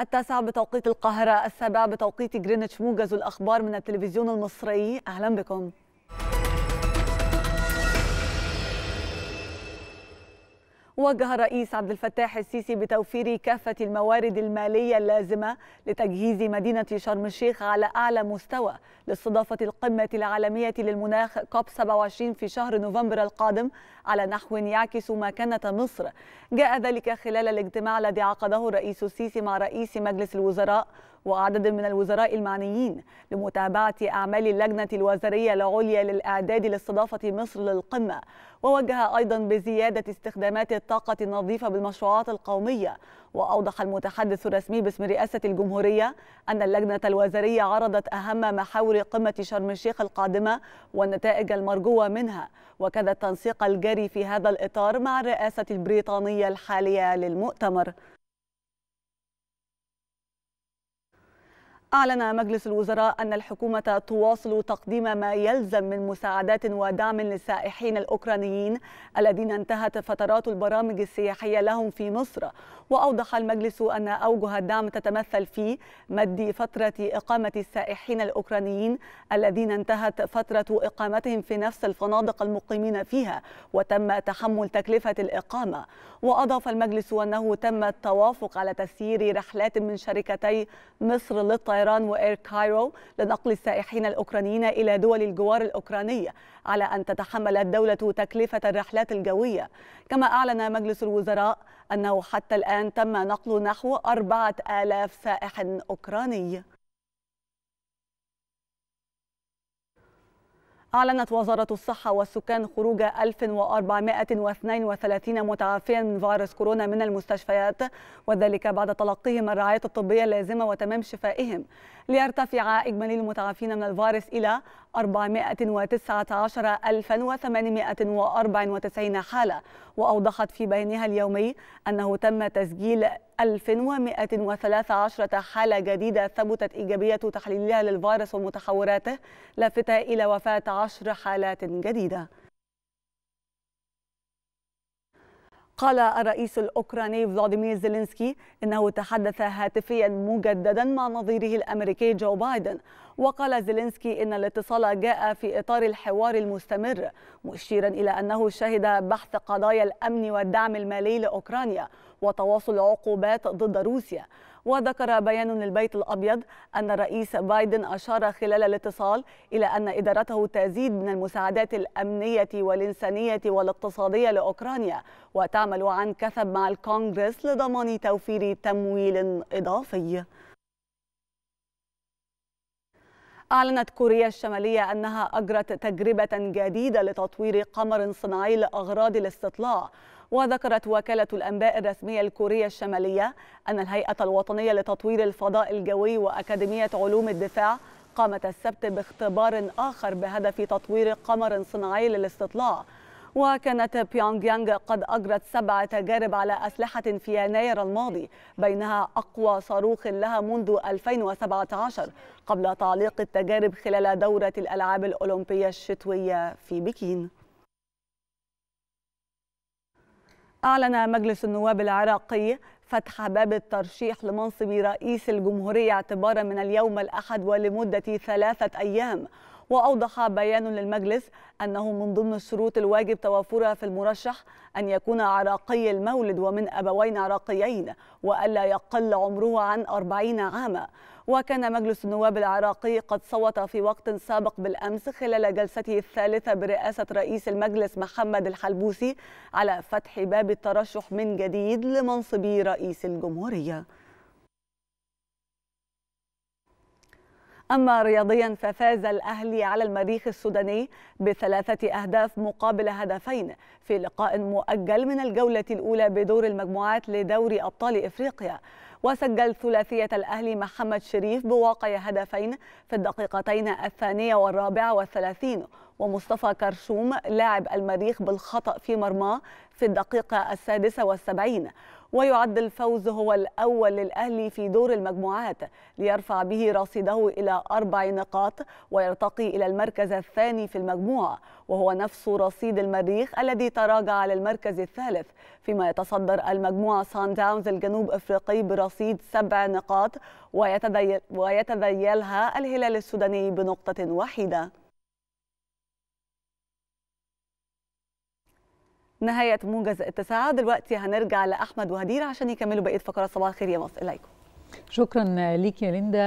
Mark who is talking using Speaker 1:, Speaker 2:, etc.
Speaker 1: التاسعة بتوقيت القاهرة السابعة بتوقيت جرينتش موجز الأخبار من التلفزيون المصري أهلا بكم وجه الرئيس عبد الفتاح السيسي بتوفير كافة الموارد المالية اللازمة لتجهيز مدينة شرم الشيخ على أعلى مستوى لاستضافة القمة العالمية للمناخ كوب 27 في شهر نوفمبر القادم على نحو يعكس مكانة مصر جاء ذلك خلال الاجتماع الذي عقده الرئيس السيسي مع رئيس مجلس الوزراء وعدد من الوزراء المعنيين لمتابعة أعمال اللجنة الوزارية العليا للإعداد لاستضافة مصر للقمة ووجه أيضا بزيادة استخدامات الطاقة النظيفة بالمشروعات القومية وأوضح المتحدث الرسمي باسم رئاسة الجمهورية أن اللجنة الوزارية عرضت أهم محاور قمة شرم الشيخ القادمة والنتائج المرجوة منها وكذا التنسيق الجاري في هذا الإطار مع الرئاسة البريطانية الحالية للمؤتمر أعلن مجلس الوزراء أن الحكومة تواصل تقديم ما يلزم من مساعدات ودعم للسائحين الأوكرانيين الذين انتهت فترات البرامج السياحية لهم في مصر وأوضح المجلس أن أوجه الدعم تتمثل في مد فترة إقامة السائحين الأوكرانيين الذين انتهت فترة إقامتهم في نفس الفنادق المقيمين فيها وتم تحمل تكلفة الإقامة وأضاف المجلس أنه تم التوافق على تسيير رحلات من شركتي مصر للطيران طيران وإير كايرو لنقل السائحين الأوكرانيين إلى دول الجوار الأوكراني على أن تتحمل الدولة تكلفة الرحلات الجوية كما أعلن مجلس الوزراء أنه حتى الآن تم نقل نحو 4000 سائح أوكراني أعلنت وزارة الصحة والسكان خروج 1432 متعافيا من فيروس كورونا من المستشفيات وذلك بعد تلقيهم الرعاية الطبية اللازمة وتمام شفائهم ليرتفع إجمالي المتعافين من الفيروس إلى 419894 حالة وأوضحت في بيانها اليومي أنه تم تسجيل 1113 حالة جديدة ثبتت إيجابية تحليلها للفيروس ومتحوراته لافتة إلى وفاة 10 حالات جديدة قال الرئيس الأوكراني فلاديمير زيلينسكي إنه تحدث هاتفيا مجددا مع نظيره الأمريكي جو بايدن وقال زيلينسكي إن الاتصال جاء في إطار الحوار المستمر مشيرا إلى أنه شهد بحث قضايا الأمن والدعم المالي لأوكرانيا وتواصل عقوبات ضد روسيا وذكر بيان للبيت الأبيض أن الرئيس بايدن أشار خلال الاتصال إلى أن إدارته تزيد من المساعدات الأمنية والإنسانية والاقتصادية لأوكرانيا وتعمل عن كثب مع الكونغرس لضمان توفير تمويل إضافي أعلنت كوريا الشمالية أنها أجرت تجربة جديدة لتطوير قمر صناعي لأغراض الاستطلاع وذكرت وكالة الأنباء الرسمية الكورية الشمالية أن الهيئة الوطنية لتطوير الفضاء الجوي وأكاديمية علوم الدفاع قامت السبت باختبار آخر بهدف تطوير قمر صناعي للاستطلاع وكانت بيونغ يانغ قد أجرت سبع تجارب على أسلحة في يناير الماضي بينها أقوى صاروخ لها منذ 2017 قبل تعليق التجارب خلال دورة الألعاب الأولمبية الشتوية في بكين أعلن مجلس النواب العراقي فتح باب الترشيح لمنصب رئيس الجمهورية اعتبارا من اليوم الأحد ولمدة ثلاثة أيام وأوضح بيان للمجلس أنه من ضمن الشروط الواجب توافرها في المرشح أن يكون عراقي المولد ومن أبوين عراقيين وألا يقل عمره عن 40 عاما وكان مجلس النواب العراقي قد صوت في وقت سابق بالأمس خلال جلسته الثالثة برئاسة رئيس المجلس محمد الحلبوسي على فتح باب الترشح من جديد لمنصب رئيس الجمهورية أما رياضيا ففاز الأهلي على المريخ السوداني بثلاثة أهداف مقابل هدفين في لقاء مؤجل من الجولة الأولى بدور المجموعات لدوري أبطال إفريقيا وسجل ثلاثية الأهلي محمد شريف بواقع هدفين في الدقيقتين الثانية والرابعة والثلاثين ومصطفى كرشوم لاعب المريخ بالخطأ في مرماه في الدقيقة السادسة والسبعين ويعد الفوز هو الأول للأهلي في دور المجموعات ليرفع به رصيده إلى أربع نقاط ويرتقي إلى المركز الثاني في المجموعة وهو نفس رصيد المريخ الذي تراجع على المركز الثالث فيما يتصدر المجموعة سان داونز الجنوب أفريقي برصيد سبع نقاط ويتذيلها الهلال السوداني بنقطة وحيدة نهايه موجز التسعه دلوقتي هنرجع لاحمد وهدير عشان يكملوا بقيه فقرات صباح الخير يا مصر اليكم شكرا ليك يا ليندا